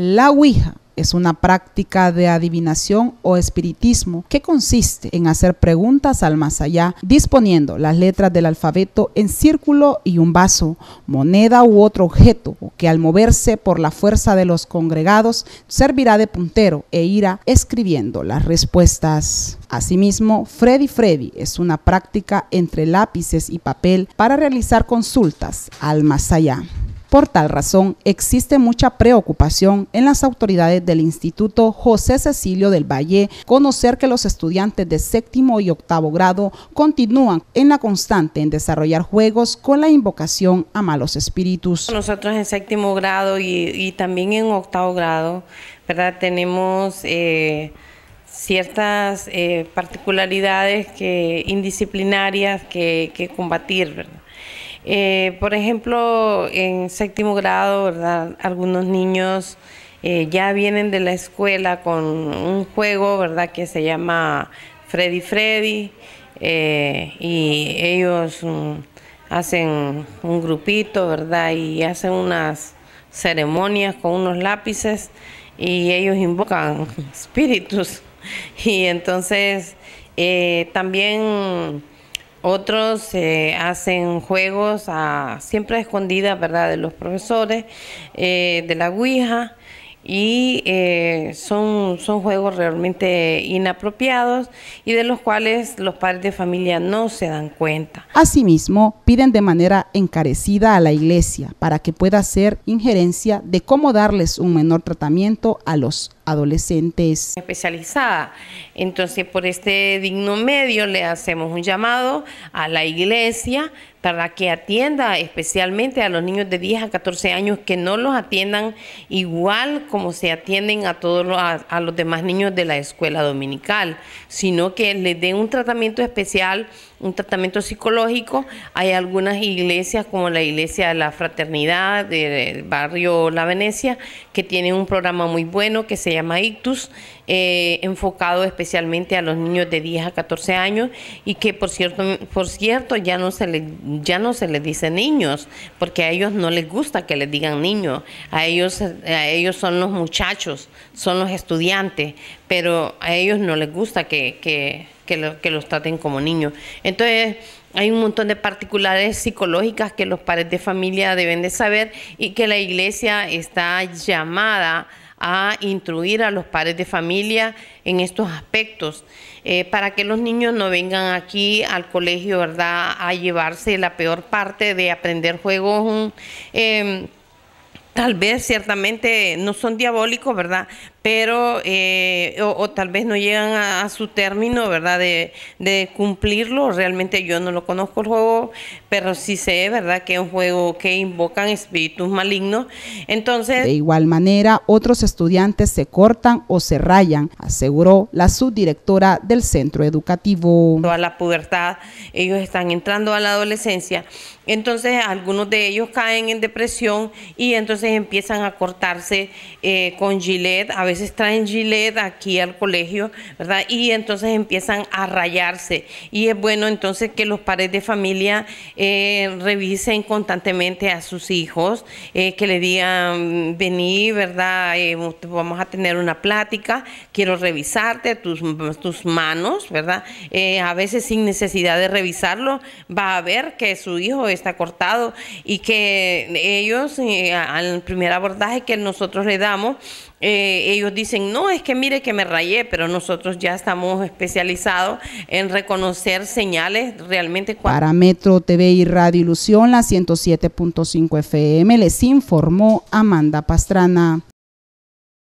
La Ouija es una práctica de adivinación o espiritismo que consiste en hacer preguntas al más allá, disponiendo las letras del alfabeto en círculo y un vaso, moneda u otro objeto, que al moverse por la fuerza de los congregados servirá de puntero e irá escribiendo las respuestas. Asimismo, Freddy Freddy es una práctica entre lápices y papel para realizar consultas al más allá. Por tal razón, existe mucha preocupación en las autoridades del Instituto José Cecilio del Valle conocer que los estudiantes de séptimo y octavo grado continúan en la constante en desarrollar juegos con la invocación a malos espíritus. Nosotros en séptimo grado y, también en octavo grado, ¿verdad? Tenemos... Eh, ciertas eh, particularidades que, indisciplinarias que, que combatir, ¿verdad? Eh, por ejemplo, en séptimo grado, ¿verdad? Algunos niños eh, ya vienen de la escuela con un juego, ¿verdad? Que se llama Freddy Freddy eh, y ellos mm, hacen un grupito, ¿verdad? Y hacen unas ceremonias con unos lápices y ellos invocan espíritus. Y entonces también otros eh, hacen juegos a, siempre a escondidas, ¿verdad?, de los profesores, eh, de la Ouija y eh, son, son juegos realmente inapropiados y de los cuales los padres de familia no se dan cuenta. Asimismo, piden de manera encarecida a la iglesia para que pueda hacer injerencia de cómo darles un menor tratamiento a los adolescentes. Especializada. Entonces, por este digno medio le hacemos un llamado a la iglesia para que atienda especialmente a los niños de 10 a 14 años, que no los atiendan igual como se atienden a todos los, a, los demás niños de la escuela dominical, sino que les den un tratamiento especial un tratamiento psicológico. Hay algunas iglesias, como la iglesia de la Fraternidad del barrio La Venecia, que tienen un programa muy bueno que se llama Ictus, eh, enfocado especialmente a los niños de 10 a 14 años y que por cierto, por cierto ya no se les, ya no se les dice niños, porque a ellos no les gusta que les digan niños, a ellos, ellos son los muchachos, son los estudiantes, pero a ellos no les gusta que que, los traten como niños. Entonces, hay un montón de particulares psicológicas que los padres de familia deben de saber y que la iglesia está llamada a instruir a los padres de familia en estos aspectos, eh, para que los niños no vengan aquí al colegio, ¿verdad?, a llevarse la peor parte de aprender juegos. Eh, tal vez ciertamente no son diabólicos, ¿verdad? pero eh, o, tal vez no llegan a, su término, ¿verdad? De, cumplirlo. Realmente yo no lo conozco el juego, pero sí sé, ¿verdad? Que es un juego que invocan espíritus malignos. Entonces... De igual manera, otros estudiantes se cortan o se rayan, aseguró la subdirectora del centro educativo. A la pubertad, ellos están entrando a la adolescencia. Entonces algunos de ellos caen en depresión y entonces empiezan a cortarse eh, con gilet, a veces está traen Gillette, aquí al colegio, ¿verdad? Y entonces empiezan a rayarse. Y es bueno entonces que los padres de familia eh, revisen constantemente a sus hijos, eh, que le digan, vení, ¿verdad? Eh, vamos a tener una plática, quiero revisarte tus, tus manos, ¿verdad? a veces sin necesidad de revisarlo, va a ver que su hijo está cortado y que ellos al primer abordaje que nosotros le damos, eh, ellos dicen, no, es que mire que me rayé, pero nosotros ya estamos especializados en reconocer señales realmente. Para Metro TV y Radio Ilusión, la 107.5 FM, les informó Amanda Pastrana.